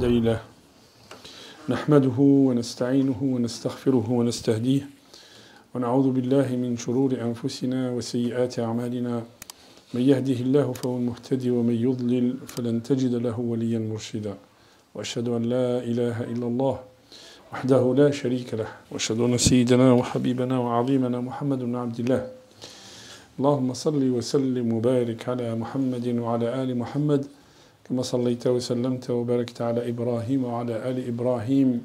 الحمد لله نحمده ونستعينه ونستغفره ونستهديه ونعوذ بالله من شرور أنفسنا وسيئات أعمالنا من يهده الله فهو المهتدي ومن يضلل فلن تجد له وليا مرشدا وأشهد أن لا إله إلا الله وحده لا شريك له وأشهد أن سيدنا وحبيبنا وعظيمنا محمد بن عبد الله اللهم صل وسلم وبارك على محمد وعلى آل محمد كما صليت وسلمت وباركت على إبراهيم وعلى آل إبراهيم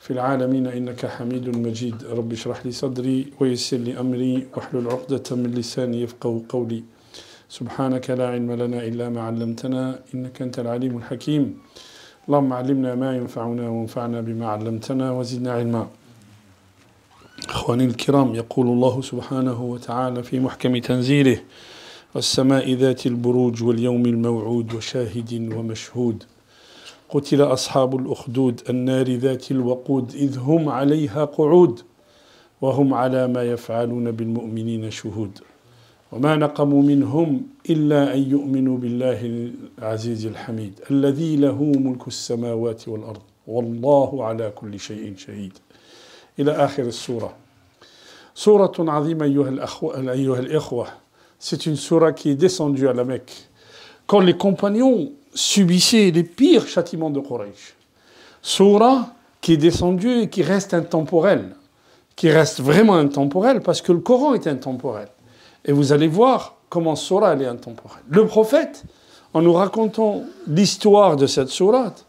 في العالمين إنك حميد مجيد رب اشرح لي صدري ويسر لي أمري واحلل عقدة من لساني يفقه قولي سبحانك لا علم لنا إلا ما علمتنا إنك أنت العليم الحكيم اللهم علمنا ما ينفعنا وانفعنا بما علمتنا وزدنا علما أخواني الكرام يقول الله سبحانه وتعالى في محكم تنزيله والسماء ذات البروج واليوم الموعود وشاهد ومشهود قتل أصحاب الأخدود النار ذات الوقود إذ هم عليها قعود وهم على ما يفعلون بالمؤمنين شهود وما نقموا منهم إلا أن يؤمنوا بالله العزيز الحميد الذي له ملك السماوات والأرض والله على كل شيء شهيد إلى آخر السورة سورة عظيمة أيها الأخوة, أيها الإخوة c'est une sourate qui est descendue à la Mecque. Quand les compagnons subissaient les pires châtiments de Quraysh. Sourate qui est descendue et qui reste intemporelle. Qui reste vraiment intemporelle parce que le Coran est intemporel. Et vous allez voir comment Sourate elle est intemporelle. Le prophète, en nous racontant l'histoire de cette sourate,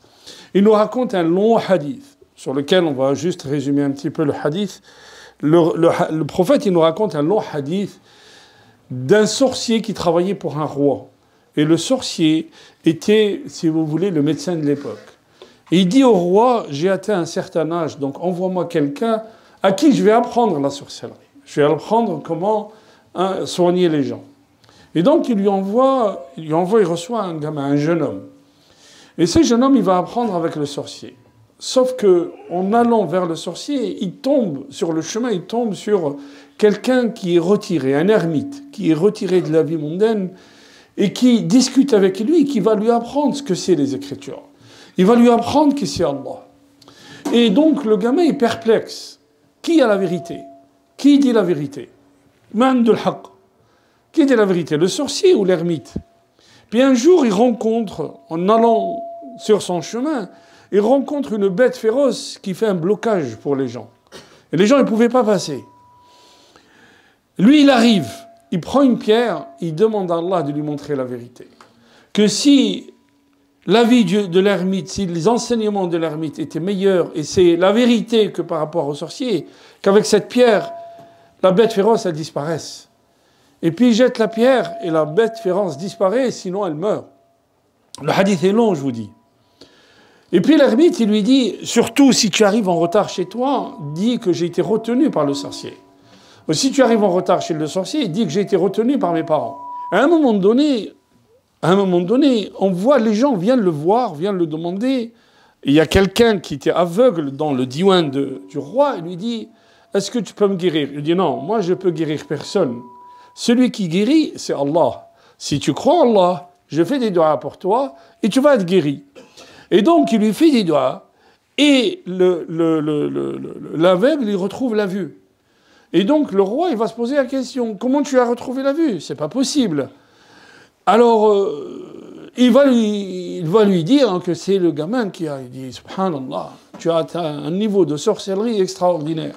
il nous raconte un long hadith sur lequel on va juste résumer un petit peu le hadith. Le, le prophète, il nous raconte un long hadith d'un sorcier qui travaillait pour un roi. Et le sorcier était, si vous voulez, le médecin de l'époque. Et il dit au roi, j'ai atteint un certain âge, donc envoie-moi quelqu'un à qui je vais apprendre la sorcellerie. Je vais apprendre comment hein, soigner les gens. Et donc il lui envoie, il envoie, il reçoit un gamin, un jeune homme. Et ce jeune homme, il va apprendre avec le sorcier. Sauf qu'en allant vers le sorcier, il tombe sur le chemin, il tombe sur quelqu'un qui est retiré, un ermite, qui est retiré de la vie mondaine, et qui discute avec lui, qui va lui apprendre ce que c'est les Écritures. Il va lui apprendre qui c'est Allah. Et donc le gamin est perplexe. Qui a la vérité Qui dit la vérité Qui dit la vérité Le sorcier ou l'ermite Puis un jour, il rencontre, en allant sur son chemin, il rencontre une bête féroce qui fait un blocage pour les gens. Et les gens ne pouvaient pas passer. Lui, il arrive, il prend une pierre, il demande à Allah de lui montrer la vérité. Que si la vie de l'ermite, si les enseignements de l'ermite étaient meilleurs, et c'est la vérité que par rapport au sorcier, qu'avec cette pierre, la bête féroce, elle disparaisse. Et puis il jette la pierre et la bête féroce disparaît, sinon elle meurt. Le hadith est long, je vous dis. Et puis l'ermite, il lui dit, surtout si tu arrives en retard chez toi, dis que j'ai été retenu par le sorcier. Si tu arrives en retard chez le sorcier, il dit que j'ai été retenu par mes parents. À un moment donné, à un moment donné, on voit les gens viennent le voir, viennent le demander. Il y a quelqu'un qui était aveugle dans le diwan du roi et lui dit Est-ce que tu peux me guérir Il dit Non, moi je peux guérir personne. Celui qui guérit, c'est Allah. Si tu crois en Allah, je fais des doigts pour toi et tu vas être guéri. Et donc il lui fait des doigts et l'aveugle, le, il retrouve la vue. Et donc le roi, il va se poser la question comment tu as retrouvé la vue C'est pas possible. Alors, euh, il, va lui, dire hein, que c'est le gamin qui a. dit Subhanallah, tu as atteint un niveau de sorcellerie extraordinaire.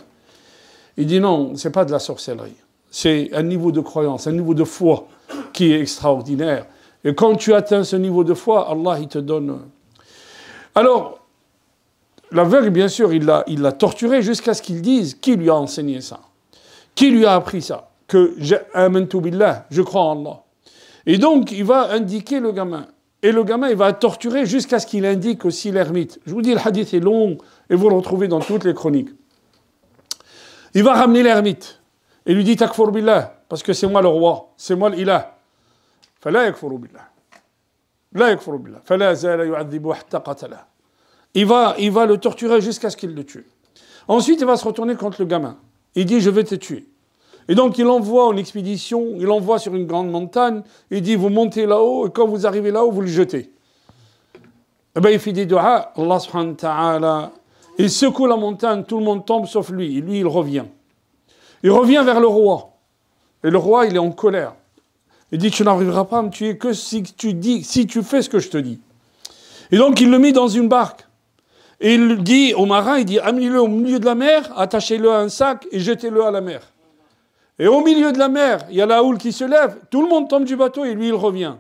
Il dit non, c'est pas de la sorcellerie. C'est un niveau de croyance, un niveau de foi qui est extraordinaire. Et quand tu atteins ce niveau de foi, Allah, il te donne. Alors, la l'aveugle, bien sûr, il l'a torturé jusqu'à ce qu'il dise qui lui a enseigné ça. Qui lui a appris ça Que billah, je crois en Allah. Et donc, il va indiquer le gamin. Et le gamin, il va torturer jusqu'à ce qu'il indique aussi l'ermite. Je vous dis, le hadith est long et vous le retrouvez dans toutes les chroniques. Il va ramener l'ermite et lui dit Takfur billah, parce que c'est moi le roi, c'est moi l'ilah. Fala يكفر billah. Fala billah. Fala zala il va, il va le torturer jusqu'à ce qu'il le tue ensuite il va se retourner contre le gamin il dit, je vais te tuer. Et donc il envoie en expédition, il envoie sur une grande montagne, il dit, vous montez là-haut, et quand vous arrivez là-haut, vous le jetez. Et eh bien il fait des doigts, Allah subhanahu wa ta'ala, il secoue la montagne, tout le monde tombe sauf lui, et lui il revient. Il revient vers le roi. Et le roi, il est en colère. Il dit, tu n'arriveras pas à me tuer que si tu, dis, si tu fais ce que je te dis. Et donc il le met dans une barque. Et il dit au marin, il dit, amenez-le au milieu de la mer, attachez-le à un sac et jetez-le à la mer. Et au milieu de la mer, il y a la houle qui se lève, tout le monde tombe du bateau et lui, il revient.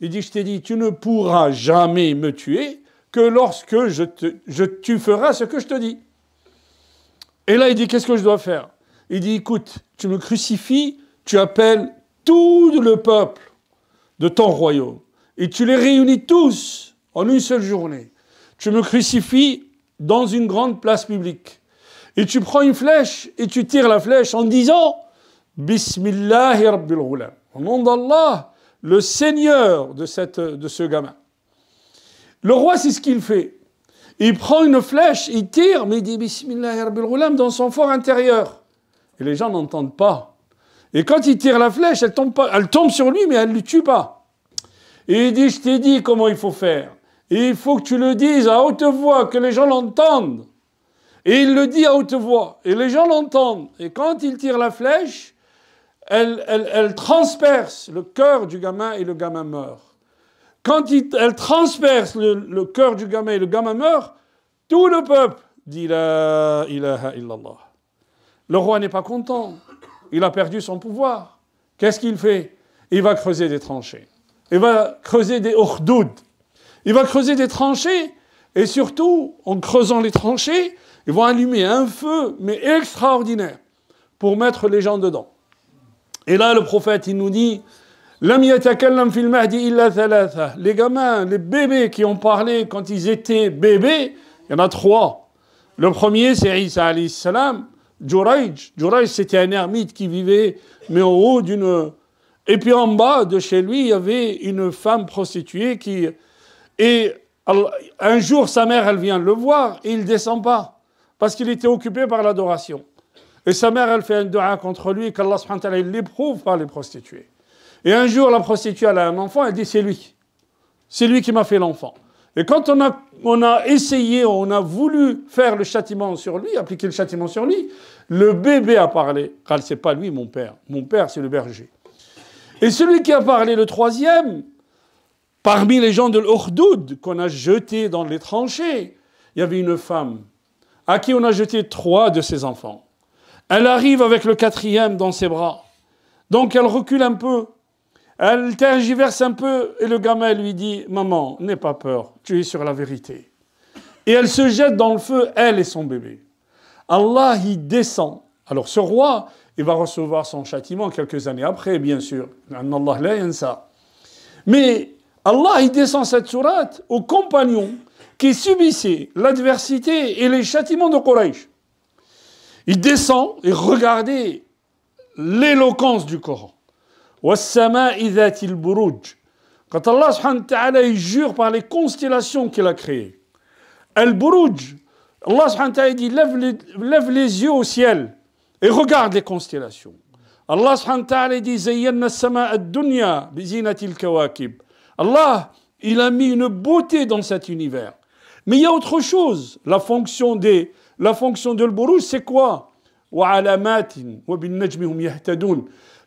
Il dit, je t'ai dit, tu ne pourras jamais me tuer que lorsque je te, je, tu feras ce que je te dis. Et là, il dit, qu'est-ce que je dois faire Il dit, écoute, tu me crucifies, tu appelles tout le peuple de ton royaume, et tu les réunis tous en une seule journée tu me crucifie dans une grande place publique. Et tu prends une flèche et tu tires la flèche en disant Bismillahir Rabbil Au nom d'Allah, le Seigneur de, cette, de ce gamin. Le roi, c'est ce qu'il fait. Il prend une flèche, il tire, mais il dit Bismillah Rabbil dans son fort intérieur. Et les gens n'entendent pas. Et quand il tire la flèche, elle tombe, pas, elle tombe sur lui, mais elle ne le tue pas. Et il dit Je t'ai dit comment il faut faire il faut que tu le dises à haute voix, que les gens l'entendent. Et il le dit à haute voix. Et les gens l'entendent. Et quand il tire la flèche, elle, elle, transperce le cœur du gamin et le gamin meurt. Quand elle transperce le, cœur du gamin et le gamin meurt, tout le peuple dit La ilaha illallah. Le roi n'est pas content. Il a perdu son pouvoir. Qu'est-ce qu'il fait Il va creuser des tranchées. Il va creuser des ordoud il va creuser des tranchées. Et surtout, en creusant les tranchées, ils vont allumer un feu, mais extraordinaire, pour mettre les gens dedans. Et là, le prophète, il nous dit, les gamins, les bébés qui ont parlé quand ils étaient bébés, il y en a trois. Le premier, c'est Isa alayhi salam, Juraj. Juraj, c'était un ermite qui vivait, mais au haut d'une... Et puis en bas de chez lui, il y avait une femme prostituée qui, et un jour, sa mère, elle vient le voir et il ne descend pas parce qu'il était occupé par l'adoration. Et sa mère, elle fait un dua contre lui qu'Allah il l'éprouve par les prostituées. Et un jour, la prostituée, elle a un enfant, elle dit c'est lui. C'est lui qui m'a fait l'enfant. Et quand on a, on a essayé, on a voulu faire le châtiment sur lui, appliquer le châtiment sur lui, le bébé a parlé. Car c'est pas lui, mon père. Mon père, c'est le berger. Et celui qui a parlé, le troisième, Parmi les gens de l'Ordoud qu'on a jetés dans les tranchées, il y avait une femme à qui on a jeté trois de ses enfants. Elle arrive avec le quatrième dans ses bras. Donc elle recule un peu. Elle tergiverse un peu et le gamin lui dit Maman, n'aie pas peur, tu es sur la vérité. Et elle se jette dans le feu, elle et son bébé. Allah y descend. Alors ce roi, il va recevoir son châtiment quelques années après, bien sûr. Mais Allah il descend cette sourate aux compagnons qui subissaient l'adversité et les châtiments de Quraysh. Il descend et regardez l'éloquence du Coran. Quand Allah subhanahu wa jure par les constellations qu'il a créées. Al-Buruj, Allah subhanahu dit lève les, yeux au ciel et regarde les constellations. Allah subhanahu wa dit Zayyana sama ad-dunya bi kawakib. Allah, il a mis une beauté dans cet univers. Mais il y a autre chose. La fonction, des, la fonction de l'Buruj, c'est quoi hum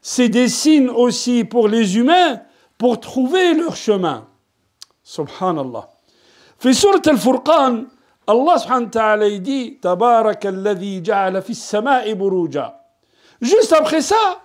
C'est des signes aussi pour les humains pour trouver leur chemin. Subhanallah. في al الفرقان Allah سبحانه وتعالى Juste après ça,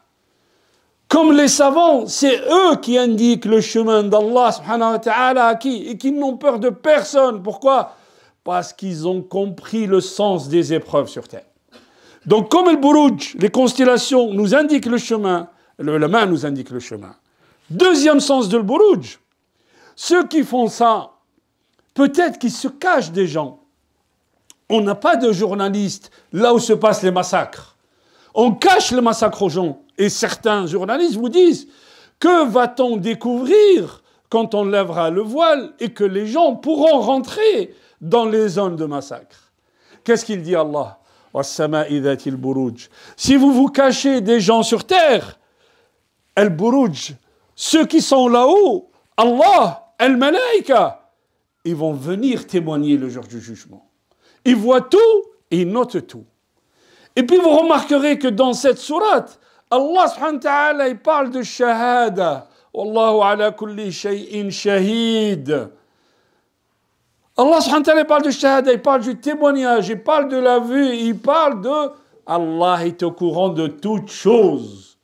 Comme les savants, c'est eux qui indiquent le chemin d'Allah subhanahu wa ta'ala qui Et qui n'ont peur de personne. Pourquoi Parce qu'ils ont compris le sens des épreuves sur terre. Donc comme le Buruj, les constellations nous indiquent le chemin, le, main nous indique le chemin. Deuxième sens de le Buruj, ceux qui font ça, peut-être qu'ils se cachent des gens. On n'a pas de journalistes là où se passent les massacres. On cache les massacres aux gens. Et certains journalistes vous disent, que va-t-on découvrir quand on lèvera le voile et que les gens pourront rentrer dans les zones de massacre Qu'est-ce qu'il dit Allah Si vous vous cachez des gens sur terre, Al-Buruj, ceux qui sont là-haut, Allah, el malaika ils vont venir témoigner le jour du jugement. Ils voient tout et ils notent tout. Et puis vous remarquerez que dans cette sourate, Allah subhanahu wa ta'ala, parle de shahada. Allah subhanahu wa ta'ala parle du shahada, il parle du témoignage, il parle de la vue, il parle de Allah est au courant de toutes choses.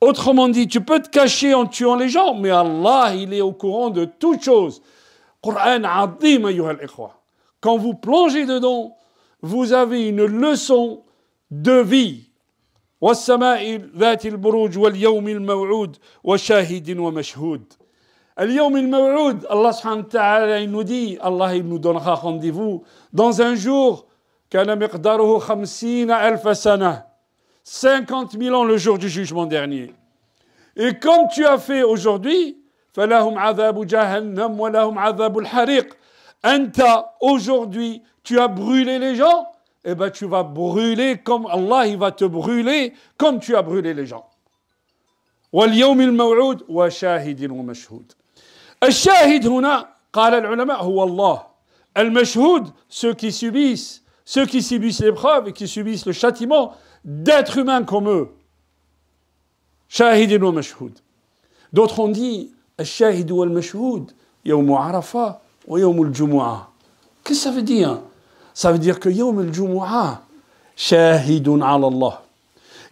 Autrement dit, tu peux te cacher en tuant les gens, mais Allah, il est au courant de toutes choses. Quand vous plongez dedans, vous avez une leçon de vie. والسماء ذات البروج واليوم الموعود وشاهد ومشهود اليوم الموعود الله سبحانه وتعالى ينودي الله ينودون خاخنديفو دون ان جور كان مقداره خمسين ألف سنة 50 000 ans le jour du jugement dernier. Et comme tu as fait aujourd'hui, أنت aujourd'hui, tu as brûlé les gens eh ben tu vas brûler comme Allah il va te brûler comme tu as brûlé les gens. واليوم الموعود وشاهد ومشهود. الشاهد هنا قال العلماء هو الله. المشهود ceux qui subissent ceux qui subissent l'épreuve et qui subissent le châtiment d'êtres humains comme eux. شاهد mash'hud » D'autres ont dit al-mash'hud الشاهد والمشهود يوم عرفة ويوم الجمعة. Qu'est-ce que ça veut dire ça veut dire que Yawm al-Jumu'ah, shahidun ala Allah.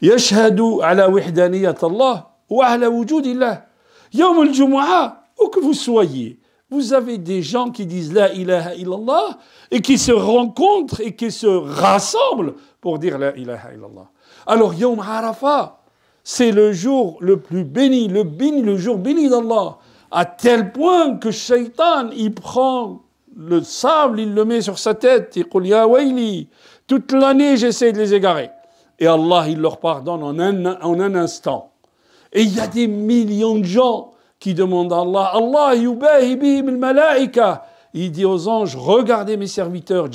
Yashhadu ala wihdaniyat Allah wa ala wujudillah. Yawm al-Jumu'ah, où que vous soyez, vous avez des gens qui disent La ilaha illallah et qui se rencontrent et qui se rassemblent pour dire La ilaha illallah. Alors, Yom Arafah, c'est le jour le plus béni, le béni, le jour béni d'Allah, à tel point que Shaitan y prend le sable, il le met sur sa tête. Il dit, Toute l'année, j'essaie de les égarer. Et Allah, il leur pardonne en un, instant. Et il y a des millions de gens qui demandent à Allah, Allah Il dit aux anges, regardez mes serviteurs,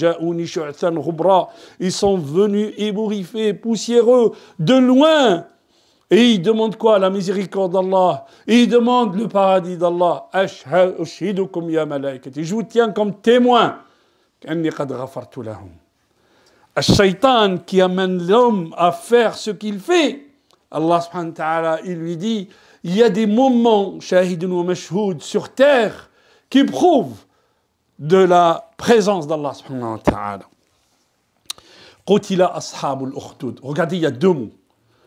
ils sont venus ébouriffés, poussiéreux, de loin, et il demande quoi La miséricorde d'Allah. il demande le paradis d'Allah. Je vous tiens comme témoin. Shaitan qui amène l'homme à faire ce qu'il fait, Allah subhanahu wa ta'ala, il lui dit, il y a des moments, shahidun wa sur terre, qui prouvent de la présence d'Allah subhanahu wa ta'ala. Regardez, il y a deux mots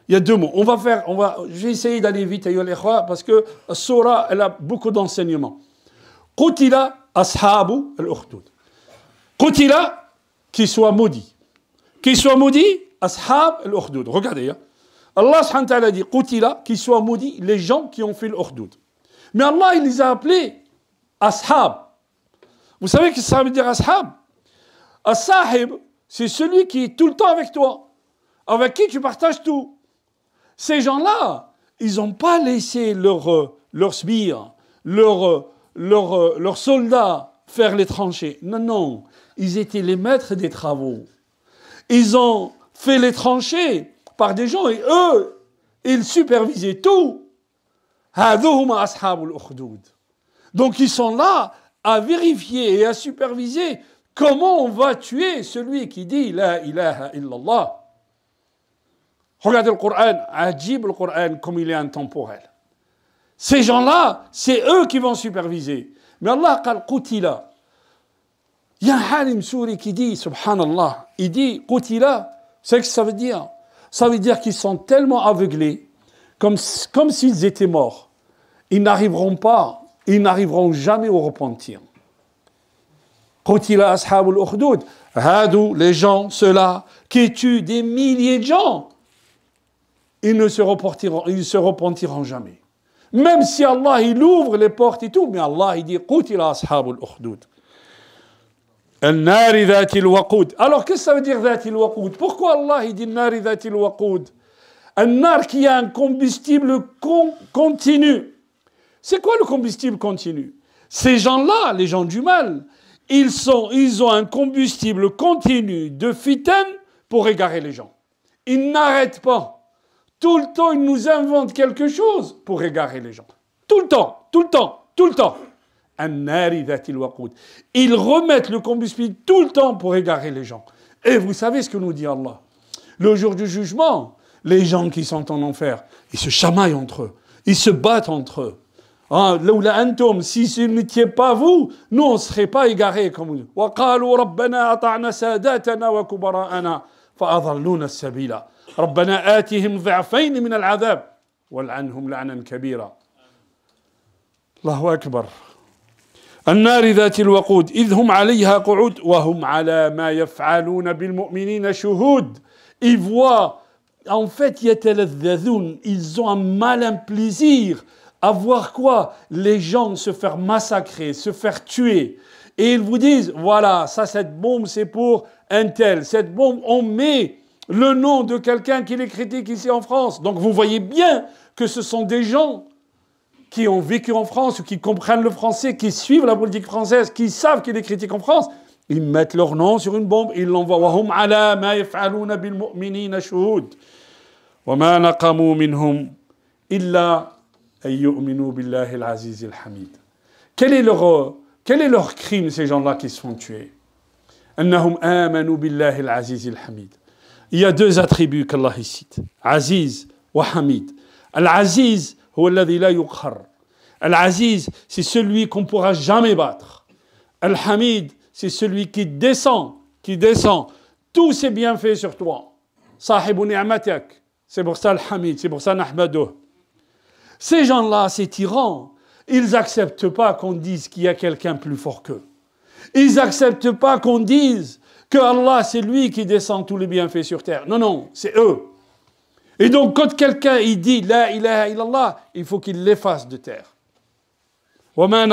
il y a deux mots. On va faire, on va, j'ai essayé d'aller vite, parce que Sora, elle a beaucoup d'enseignements. Qutila ashabu al-ukhdud. Qutila, qui soit maudit. Qui soit maudit, ashab al-ukhdud. Regardez, hein. Allah dit, Qutila, qui soit maudit, les gens qui ont fait l'ukhdud. Mais Allah, il les a appelés ashab. Vous savez ce que ça veut dire ashab As-sahib, c'est celui qui est tout le temps avec toi, avec qui tu partages tout. Ces gens-là, ils n'ont pas laissé leurs euh, sbires, leurs euh, euh, soldats faire les tranchées. Non, non, ils étaient les maîtres des travaux. Ils ont fait les tranchées par des gens et eux, ils supervisaient tout. Donc ils sont là à vérifier et à superviser comment on va tuer celui qui dit La ilaha illallah. Regardez le Coran, Ajib le Coran comme il est intemporel. Ces gens-là, c'est eux qui vont superviser. Mais Allah Il y a un halim souri qui dit, subhanallah, il dit c'est ce que ça veut dire. Ça veut dire qu'ils sont tellement aveuglés, comme, comme s'ils étaient morts. Ils n'arriveront pas, ils n'arriveront jamais au repentir. Qutila ashabul veut Hadou les gens, ceux-là, qui tuent des milliers de gens ils ne se repentiront, ils se repentiront jamais. Même si Allah, il ouvre les portes et tout, mais Allah, il dit, Alors, qu'est-ce que ça veut dire Pourquoi Allah, il dit Un nar qui a un combustible continu. C'est quoi le combustible continu Ces gens-là, les gens du mal, ils, sont, ils ont un combustible continu de fitan pour égarer les gens. Ils n'arrêtent pas. Tout le temps, ils nous inventent quelque chose pour égarer les gens. Tout le temps, tout le temps, tout le temps. Ils remettent le combustible tout le temps pour égarer les gens. Et vous savez ce que nous dit Allah Le jour du jugement, les gens qui sont en enfer, ils se chamaillent entre eux, ils se battent entre eux. Hein, si ce n'était pas vous, nous on ne serait pas égarés comme vous. ربنا آتهم ضعفين من العذاب والعنهم لعنا كبيرا الله أكبر النار ذات الوقود إذ هم عليها قعود وهم على ما يفعلون بالمؤمنين شهود Ils en fait, ils ont un malin plaisir à voir quoi Les gens se faire massacrer, se faire tuer. Et ils vous disent, voilà, ça, cette bombe, c'est pour un tel. Cette bombe, on met le nom de quelqu'un qui les critique ici en France. Donc vous voyez bien que ce sont des gens qui ont vécu en France ou qui comprennent le français, qui suivent la politique française, qui savent qu'il les critique en France. Ils mettent leur nom sur une bombe, ils l'envoient. Quel est leur, quel est leur crime, ces gens-là qui se font tuer il y a deux attributs qu'Allah cite Aziz wa Hamid. Al-Aziz, Al-Aziz, c'est celui qu'on ne pourra jamais battre. Al-Hamid, c'est celui qui descend, qui descend tous ses bienfaits sur toi. Sahibu ni'matak. C'est pour ça Al-Hamid, c'est pour ça Nahmadou. Ces gens-là, ces tyrans, ils n'acceptent pas qu'on dise qu'il y a quelqu'un plus fort qu'eux. Ils n'acceptent pas qu'on dise que Allah, c'est lui qui descend tous les bienfaits sur terre. Non, non, c'est eux. Et donc, quand quelqu'un il dit La ilaha illallah, il faut qu'il l'efface de terre. Allah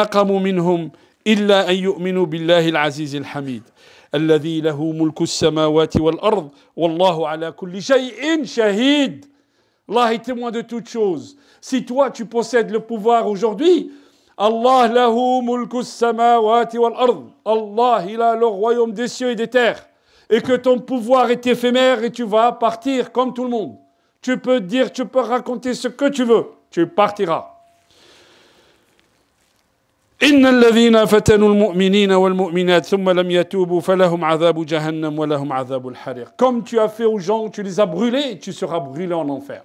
est témoin de toutes choses. Si toi tu possèdes le pouvoir aujourd'hui, Allah mulku wal Allah, il a le royaume des cieux et des terres. Et que ton pouvoir est éphémère et tu vas partir comme tout le monde. Tu peux dire, tu peux raconter ce que tu veux. Tu partiras. إن ثم لم يتوبوا فلهم عذاب جهنم عذاب Comme tu as fait aux gens, tu les as brûlés, tu seras brûlé en enfer.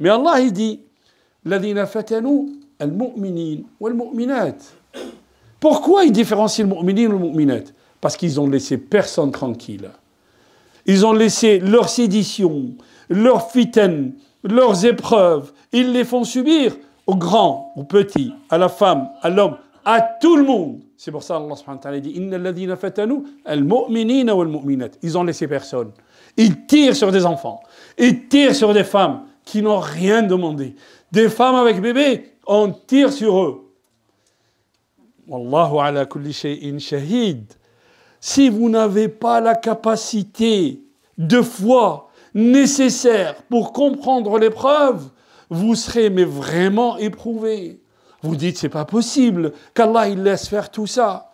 Mais Allah il dit al-mu'minin wal-mu'minat. Pourquoi ils différencient le mu'minin et le mu'minat Parce qu'ils ont laissé personne tranquille. Ils ont laissé leurs séditions, leurs fitaines, leurs épreuves. Ils les font subir aux grands, aux petits, à la femme, à l'homme, à tout le monde. C'est pour ça Allah dit fatanu al Ils ont laissé personne. Ils tirent sur des enfants. Ils tirent sur des femmes qui n'ont rien demandé. Des femmes avec bébés, on tire sur eux. Wallahu ala kulli shay'in shahid. Si vous n'avez pas la capacité de foi nécessaire pour comprendre l'épreuve, vous serez mais vraiment éprouvé. Vous dites c'est pas possible qu'Allah il laisse faire tout ça.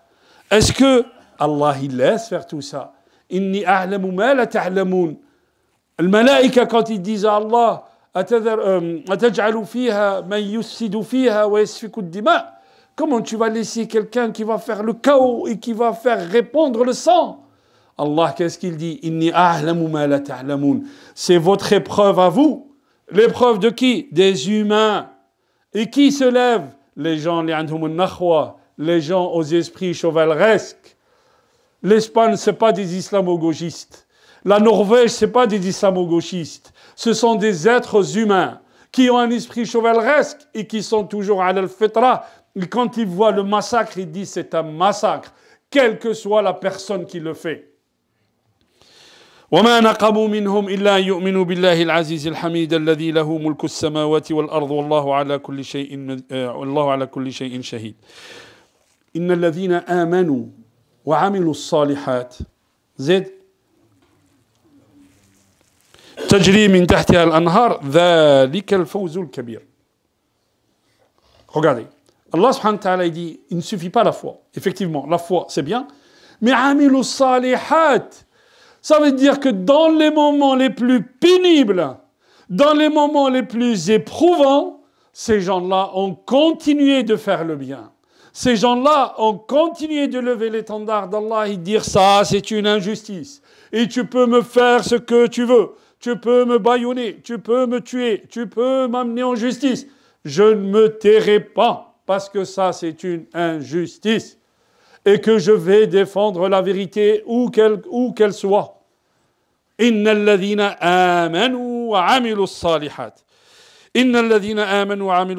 Est-ce que Allah il laisse faire tout ça Inni a'lamu ma la ta'lamun. Les malaïka quand ils disent à Allah Comment tu vas laisser quelqu'un qui va faire le chaos et qui va faire répandre le sang Allah, qu'est-ce qu'il dit C'est votre épreuve à vous. L'épreuve de qui Des humains. Et qui se lève Les gens, les gens aux esprits chevaleresques. L'Espagne, ce n'est pas des islamo-gauchistes. La Norvège, ce n'est pas des islamo-gauchistes ce sont des êtres humains qui ont un esprit chevaleresque et qui sont toujours à l'al-fitra. Et quand ils voient le massacre, ils disent c'est un massacre, quelle que soit la personne qui le fait. وما نقموا منهم إلا أن يؤمنوا بالله العزيز الحميد الذي له ملك السماوات والأرض والله على كل شيء الله على كل شيء شهيد. إن الذين آمنوا وعملوا الصالحات Regardez, Allah subhanahu wa ta'ala dit, il ne suffit pas la foi. Effectivement, la foi, c'est bien. Mais salihat, ça veut dire que dans les moments les plus pénibles, dans les moments les plus éprouvants, ces gens-là ont continué de faire le bien. Ces gens-là ont continué de lever l'étendard d'Allah et dire ça, c'est une injustice. Et tu peux me faire ce que tu veux tu peux me baïonner, tu peux me tuer, tu peux m'amener en justice. Je ne me tairai pas parce que ça, c'est une injustice et que je vais défendre la vérité où qu'elle, où qu'elle soit. Inna salihat. amen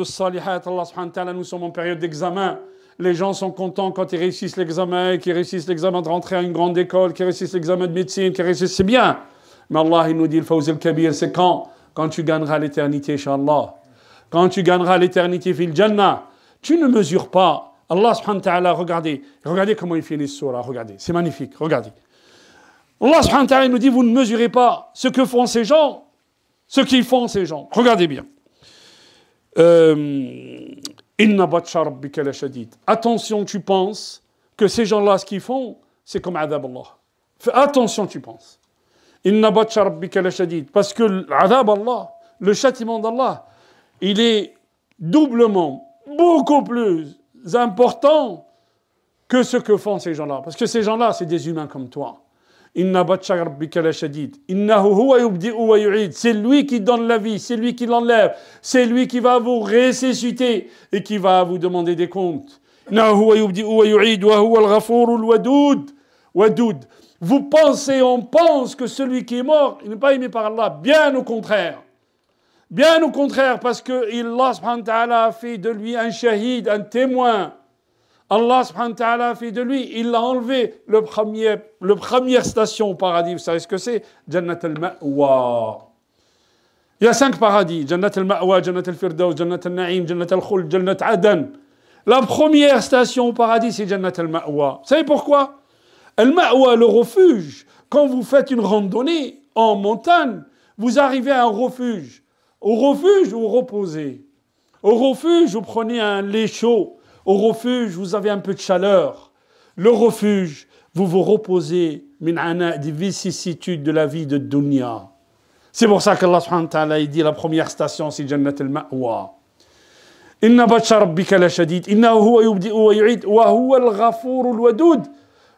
salihat. Allah subhanahu nous sommes en période d'examen les gens sont contents quand ils réussissent l'examen qu'ils réussissent l'examen de rentrer à une grande école qu'ils réussissent l'examen de médecine qu'ils réussissent c'est bien mais Allah, nous dit le fawz kabir c'est quand Quand tu gagneras l'éternité, inshallah. Quand tu gagneras l'éternité, fil jannah. Tu ne mesures pas. Allah subhanahu wa ta'ala, regardez. Regardez comment il finit ce regardez. C'est magnifique, regardez. Allah subhanahu wa ta'ala nous dit, vous ne mesurez pas ce que font ces gens, ce qu'ils font ces gens. Regardez bien. Euh, attention, tu penses que ces gens-là, ce qu'ils font, c'est comme Adab Allah. attention, tu penses. Parce que le châtiment d'Allah, il est doublement, beaucoup plus important que ce que font ces gens-là. Parce que ces gens-là, c'est des humains comme toi. C'est lui qui donne la vie, c'est lui qui l'enlève, c'est lui qui va vous ressusciter et qui va vous demander des comptes. Wadoud. Vous pensez, on pense que celui qui est mort, il n'est pas aimé par Allah. Bien au contraire. Bien au contraire, parce que Allah subhanahu wa ta'ala a fait de lui un shahid, un témoin. Allah subhanahu wa ta'ala a fait de lui, il l'a enlevé le premier, première station au paradis. Vous savez ce que c'est Jannat al-Ma'wa. Il y a cinq paradis. Jannat al-Ma'wa, Jannat al-Firdaus, Jannat al-Na'im, Jannat al-Khul, Jannat Adan. La première station au paradis, c'est Jannat al-Ma'wa. Vous savez pourquoi al Ma'wa, le refuge. Quand vous faites une randonnée en montagne, vous arrivez à un refuge. Au refuge, vous reposez. Au refuge, vous prenez un lait chaud. Au refuge, vous avez un peu de chaleur. Le refuge, vous vous reposez des vicissitudes de la vie de dunya. C'est pour ça qu'Allah subhanahu dit la première station, c'est Jannat al-Ma'wa. إن huwa yubdi'u wa إنه Wa Huwa al ghafur al-wadud »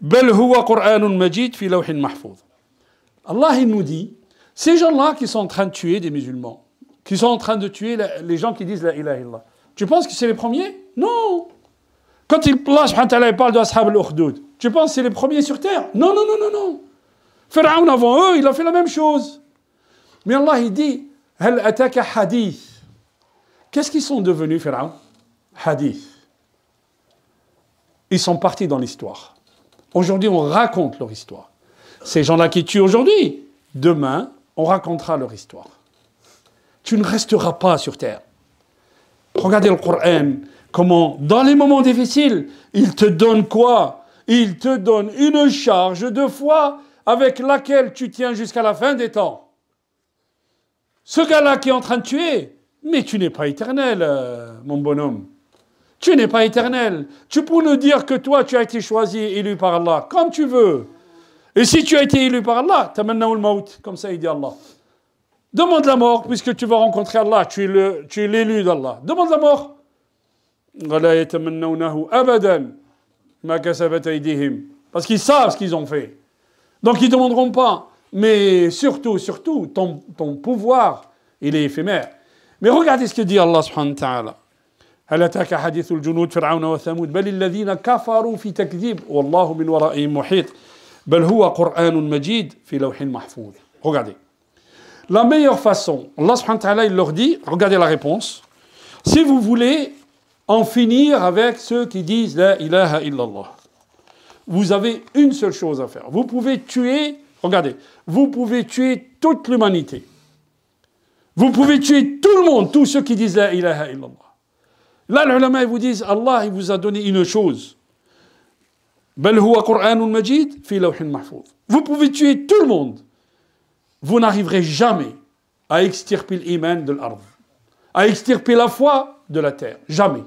Allah il nous dit ces gens-là qui sont en train de tuer des musulmans, qui sont en train de tuer les gens qui disent la ilaha illallah. Tu penses que c'est les premiers Non. Quand il, Allah parle de Ashab al tu penses que c'est les premiers sur terre Non, non, non, non, non. avant eux, il a fait la même chose. Mais Allah il dit Hal hadith. Qu'est-ce qu'ils sont devenus Pharaon Hadith. Ils sont partis dans l'histoire. Aujourd'hui, on raconte leur histoire. Ces gens-là qui tuent aujourd'hui, demain, on racontera leur histoire. Tu ne resteras pas sur terre. Regardez le Coran, comment, dans les moments difficiles, il te donne quoi Il te donne une charge de foi avec laquelle tu tiens jusqu'à la fin des temps. Ce gars-là qui est en train de tuer, mais tu n'es pas éternel, euh, mon bonhomme. Tu n'es pas éternel. Tu peux nous dire que toi, tu as été choisi, élu par Allah, comme tu veux. Et si tu as été élu par Allah, comme ça il dit Allah. Demande la mort, puisque tu vas rencontrer Allah, tu es l'élu d'Allah. Demande la mort. Parce qu'ils savent ce qu'ils ont fait. Donc ils ne demanderont pas. Mais surtout, surtout, ton, ton pouvoir, il est éphémère. Mais regardez ce que dit Allah subhanahu wa ta'ala regardez la meilleure façon Allah subhanahu wa ta'ala leur dit regardez la réponse si vous voulez en finir avec ceux qui disent la ilaha illallah vous avez une seule chose à faire vous pouvez tuer regardez vous pouvez tuer toute l'humanité vous pouvez tuer tout le monde tous ceux qui disent la ilaha illallah Là, les ulama vous disent Allah il vous a donné une chose. Vous pouvez tuer tout le monde. Vous n'arriverez jamais à extirper l'iman de l'arbre, à extirper la foi de la terre. Jamais.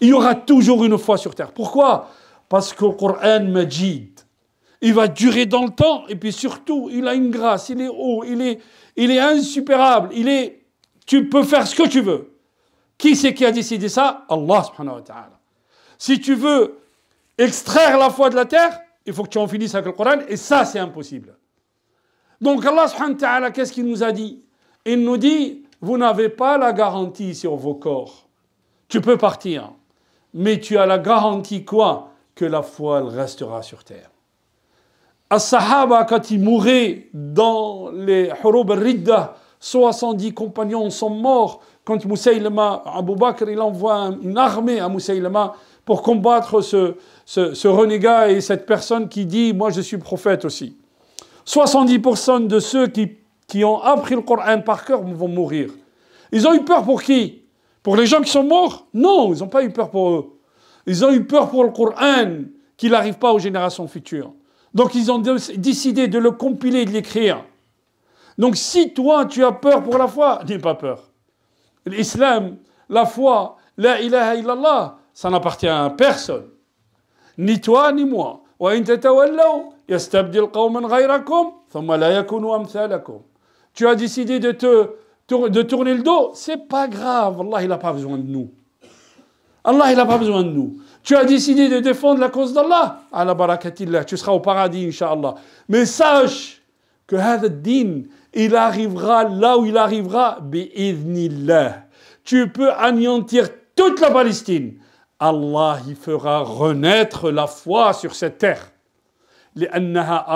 Il y aura toujours une foi sur terre. Pourquoi Parce que le Coran Majid, il va durer dans le temps et puis surtout, il a une grâce, il est haut, il est, il est insupérable, il est. Tu peux faire ce que tu veux. Qui c'est qui a décidé ça Allah subhanahu wa ta'ala. Si tu veux extraire la foi de la terre, il faut que tu en finisses avec le Coran, et ça c'est impossible. Donc Allah subhanahu wa ta'ala, qu'est-ce qu'il nous a dit Il nous dit, vous n'avez pas la garantie sur vos corps. Tu peux partir, mais tu as la garantie quoi Que la foi restera sur terre. As-Sahaba, quand il mouraient dans les Hurub al-Ridda, 70 compagnons sont morts, quand Moussaïlama, Abu Bakr, il envoie une armée à Moussaïlama pour combattre ce, renégat et cette personne qui dit Moi je suis prophète aussi. 70% de ceux qui, qui ont appris le Coran par cœur vont mourir. Ils ont eu peur pour qui Pour les gens qui sont morts Non, ils n'ont pas eu peur pour eux. Ils ont eu peur pour le Coran qu'il n'arrive pas aux générations futures. Donc ils ont décidé de le compiler et de l'écrire. Donc si toi tu as peur pour la foi, n'aie pas peur l'islam, la foi, la ilaha illallah, ça n'appartient à personne. Ni toi, ni moi. Tu as décidé de te de tourner le dos, c'est pas grave. Allah, il n'a pas besoin de nous. Allah, il n'a pas besoin de nous. Tu as décidé de défendre la cause d'Allah. barakatillah, tu seras au paradis, inshallah. Mais sache que هذا din il arrivera là où il arrivera. Tu peux anéantir toute la Palestine. Allah y fera renaître la foi sur cette terre. Allah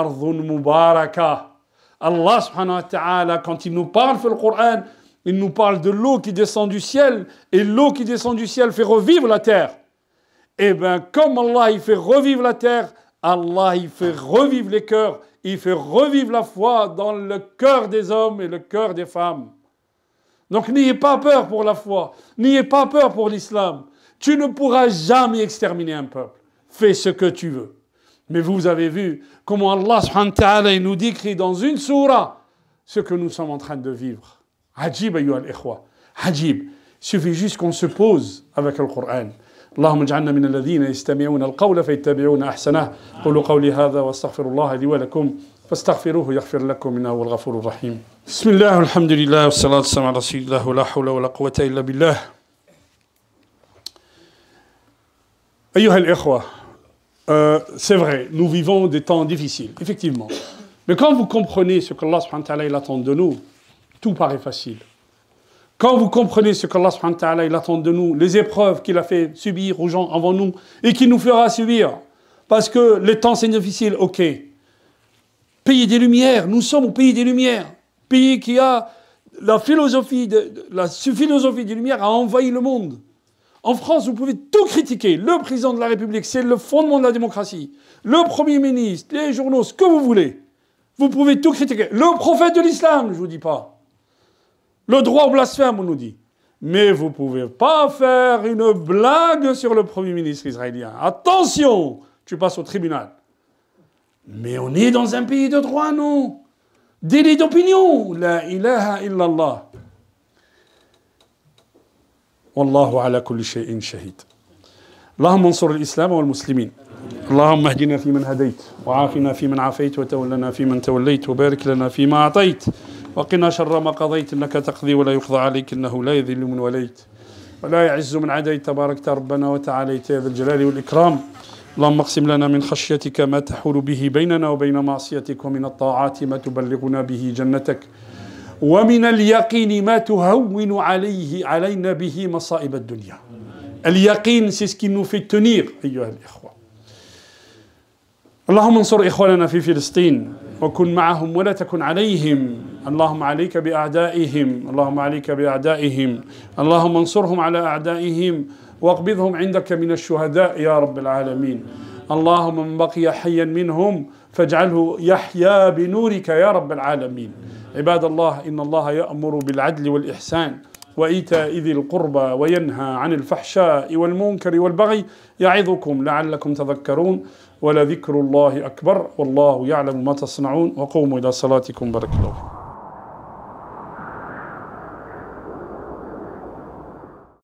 subhanahu wa ta'ala, quand il nous parle dans le Coran, il nous parle de l'eau qui descend du ciel, et l'eau qui descend du ciel fait revivre la terre. Et eh bien, comme Allah il fait revivre la terre, Allah, il fait revivre les cœurs, il fait revivre la foi dans le cœur des hommes et le cœur des femmes. Donc n'ayez pas peur pour la foi, n'ayez pas peur pour l'islam. Tu ne pourras jamais exterminer un peuple. Fais ce que tu veux. Mais vous avez vu comment Allah nous décrit dans une sourate ce que nous sommes en train de vivre. Hajib al ikhwa. Hajib. Suffit juste qu'on se pose avec le Coran. اللهم اجعلنا من الذين يستمعون القول فيتبعون احسنه قولوا قولي هذا واستغفر الله لي ولكم فاستغفروه يغفر لكم انه هو الغفور الرحيم بسم الله والحمد لله والصلاه والسلام على رسول الله ولا حول ولا قوه الا بالله ايها الاخوه Euh, c'est vrai, nous vivons des temps difficiles, effectivement. Mais quand vous comprenez ce qu'Allah subhanahu wa ta'ala attend de nous, tout paraît facile. Quand vous comprenez ce qu'Allah subhanahu wa il attend de nous, les épreuves qu'il a fait subir aux gens avant nous et qu'il nous fera subir, parce que les temps sont difficiles, ok. Pays des Lumières, nous sommes au pays des Lumières. Pays qui a la philosophie, la philosophie des Lumières a envahi le monde. En France, vous pouvez tout critiquer. Le président de la République, c'est le fondement de la démocratie. Le Premier ministre, les journaux, ce que vous voulez. Vous pouvez tout critiquer. Le prophète de l'islam, je ne vous dis pas. Le droit au blasphème, on nous dit. Mais vous ne pouvez pas faire une blague sur le Premier ministre israélien. Attention, tu passes au tribunal. Mais on est dans un pays de droit, non Délit d'opinion. La ilaha illallah. والله على al شيء شهيد اللهم انصر hadayt. والمسلمين اللهم اهدنا فيمن هديت وعافنا فيمن عافيت وتولنا فيمن Wa وبارك lana فيما atayt. وقنا شر ما قضيت إنك تقضي ولا يقضى عليك إنه لا يذل من وليت ولا يعز من عديت تباركت ربنا وتعاليت يا ذا الجلال والإكرام اللهم اقسم لنا من خشيتك ما تحول به بيننا وبين معصيتك ومن الطاعات ما تبلغنا به جنتك ومن اليقين ما تهون عليه علينا به مصائب الدنيا اليقين سيسكن في التنير أيها الإخوة اللهم انصر إخواننا في فلسطين وكن معهم ولا تكن عليهم اللهم عليك بأعدائهم اللهم عليك بأعدائهم اللهم انصرهم على أعدائهم واقبضهم عندك من الشهداء يا رب العالمين اللهم من بقي حيا منهم فاجعله يحيا بنورك يا رب العالمين عباد الله إن الله يأمر بالعدل والإحسان وإيتاء ذي القربى وينهى عن الفحشاء والمنكر والبغي يعظكم لعلكم تذكرون ولذكر الله أكبر والله يعلم ما تصنعون وقوموا إلى صلاتكم بارك الله فيكم